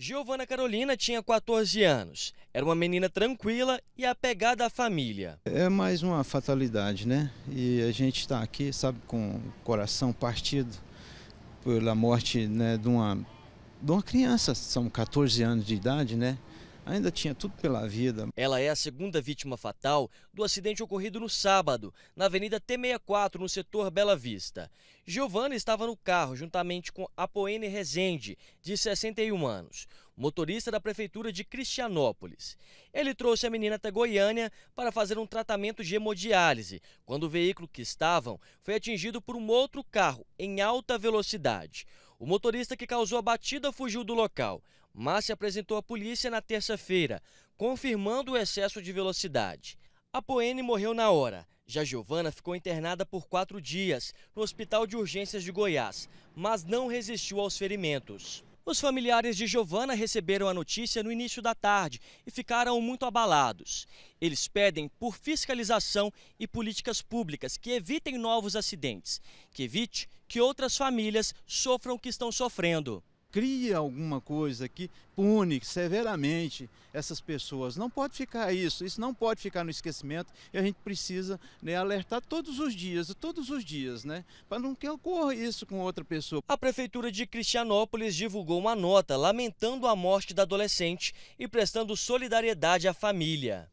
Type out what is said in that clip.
Giovana Carolina tinha 14 anos. Era uma menina tranquila e apegada à família. É mais uma fatalidade, né? E a gente está aqui, sabe, com o coração partido pela morte né, de, uma, de uma criança. São 14 anos de idade, né? ainda tinha tudo pela vida. Ela é a segunda vítima fatal do acidente ocorrido no sábado, na Avenida T64, no setor Bela Vista. Giovana estava no carro juntamente com Apoene Rezende, de 61 anos, motorista da prefeitura de Cristianópolis. Ele trouxe a menina até Goiânia para fazer um tratamento de hemodiálise, quando o veículo que estavam foi atingido por um outro carro em alta velocidade. O motorista que causou a batida fugiu do local mas se apresentou à polícia na terça-feira, confirmando o excesso de velocidade. A Poene morreu na hora. Já Giovana ficou internada por quatro dias no Hospital de Urgências de Goiás, mas não resistiu aos ferimentos. Os familiares de Giovana receberam a notícia no início da tarde e ficaram muito abalados. Eles pedem por fiscalização e políticas públicas que evitem novos acidentes, que evite que outras famílias sofram o que estão sofrendo cria alguma coisa que pune severamente essas pessoas. Não pode ficar isso, isso não pode ficar no esquecimento e a gente precisa né, alertar todos os dias, todos os dias, né, para não que ocorra isso com outra pessoa. A Prefeitura de Cristianópolis divulgou uma nota lamentando a morte da adolescente e prestando solidariedade à família.